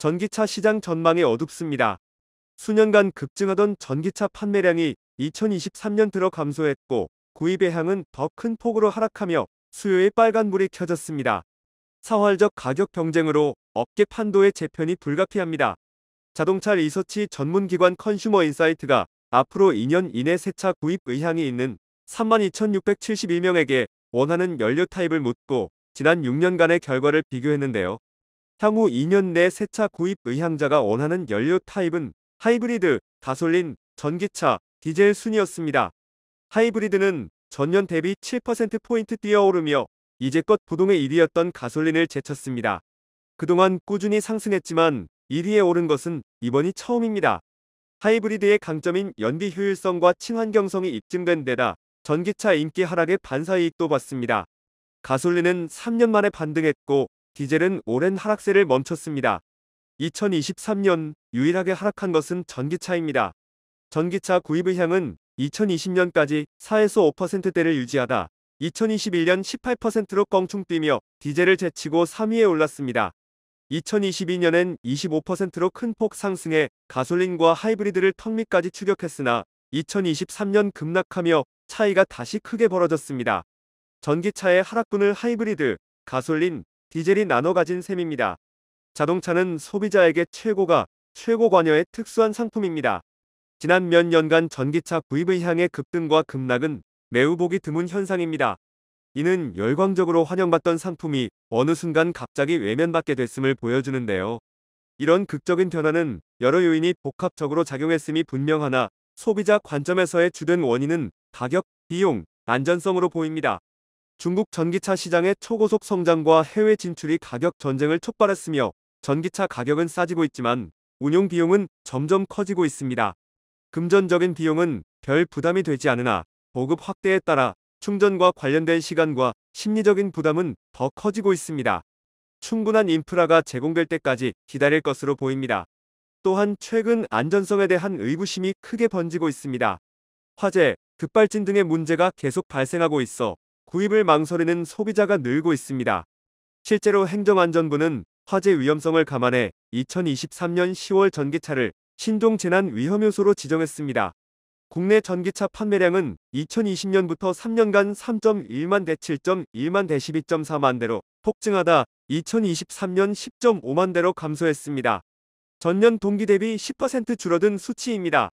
전기차 시장 전망이 어둡습니다. 수년간 급증하던 전기차 판매량이 2023년 들어 감소했고 구입 의향은 더 큰 폭으로 하락하며 수요의 빨간불이 켜졌습니다. 사활적 가격 경쟁으로 업계 판도의 재편이 불가피합니다. 자동차 리서치 전문기관 컨슈머 인사이트가 앞으로 2년 이내 새 차 구입 의향이 있는 32,671명에게 원하는 연료 타입을 묻고 지난 6년간의 결과를 비교했는데요. 향후 2년 내 새 차 구입 의향자가 원하는 연료 타입은 하이브리드, 가솔린, 전기차, 디젤 순이었습니다. 하이브리드는 전년 대비 7%포인트 뛰어오르며 이제껏 부동의 1위였던 가솔린을 제쳤습니다. 그동안 꾸준히 상승했지만 1위에 오른 것은 이번이 처음입니다. 하이브리드의 강점인 연비 효율성과 친환경성이 입증된 데다 전기차 인기 하락의 반사이익도 봤습니다. 가솔린은 3년 만에 반등했고 디젤은 오랜 하락세를 멈췄습니다. 2023년 유일하게 하락한 것은 전기차입니다. 전기차 구입의 향은 2020년까지 4에서 5%대를 유지하다 2021년 18%로 껑충 뛰며 디젤을 제치고 3위에 올랐습니다. 2022년엔 25%로 큰 폭 상승해 가솔린과 하이브리드를 턱밑까지 추격했으나 2023년 급락하며 차이가 다시 크게 벌어졌습니다. 전기차의 하락분을 하이브리드, 가솔린, 디젤이 나눠 가진 셈입니다. 자동차는 소비자에게 최고가 최고 관여의 특수한 상품입니다. 지난 몇 년간 전기차 구입의 향의 급등과 급락은 매우 보기 드문 현상입니다. 이는 열광적으로 환영받던 상품이 어느 순간 갑자기 외면받게 됐음을 보여주는데요. 이런 극적인 변화는 여러 요인이 복합적으로 작용했음이 분명하나 소비자 관점에서의 주된 원인은 가격, 비용, 안전성으로 보입니다. 중국 전기차 시장의 초고속 성장과 해외 진출이 가격 전쟁을 촉발했으며 전기차 가격은 싸지고 있지만 운용 비용은 점점 커지고 있습니다. 금전적인 비용은 별 부담이 되지 않으나 보급 확대에 따라 충전과 관련된 시간과 심리적인 부담은 더 커지고 있습니다. 충분한 인프라가 제공될 때까지 기다릴 것으로 보입니다. 또한 최근 안전성에 대한 의구심이 크게 번지고 있습니다. 화재, 급발진 등의 문제가 계속 발생하고 있어 구입을 망설이는 소비자가 늘고 있습니다. 실제로 행정안전부는 화재 위험성을 감안해 2023년 10월 전기차를 신종 재난 위험 요소로 지정했습니다. 국내 전기차 판매량은 2020년부터 3년간 3.1만 대 7.1만 대 12.4만 대로 폭증하다 2023년 10.5만 대로 감소했습니다. 전년 동기 대비 10% 줄어든 수치입니다.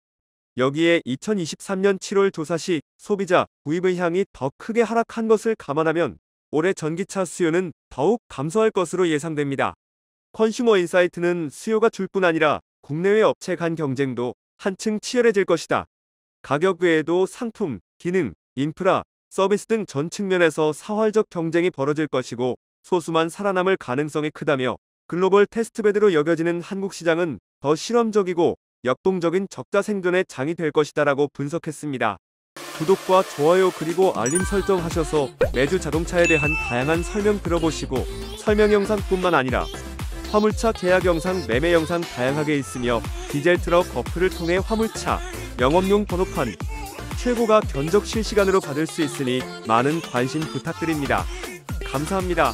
여기에 2023년 7월 조사시 소비자 구입의 향이 더 크게 하락한 것을 감안하면 올해 전기차 수요는 더욱 감소할 것으로 예상됩니다. 컨슈머 인사이트는 수요가 줄 뿐 아니라 국내외 업체 간 경쟁도 한층 치열해질 것이다. 가격 외에도 상품, 기능, 인프라, 서비스 등 전 측면에서 사활적 경쟁이 벌어질 것이고 소수만 살아남을 가능성이 크다며 글로벌 테스트베드로 여겨지는 한국 시장은 더 실험적이고 역동적인 적자 생존의 장이 될 것이다라고 분석했습니다. 구독과 좋아요 그리고 알림 설정하셔서 매주 자동차에 대한 다양한 설명 들어보시고 설명 영상뿐만 아니라 화물차 계약 영상, 매매 영상 다양하게 있으며 디젤 트럭 어플을 통해 화물차, 영업용 번호판, 최고가 견적 실시간으로 받을 수 있으니 많은 관심 부탁드립니다. 감사합니다.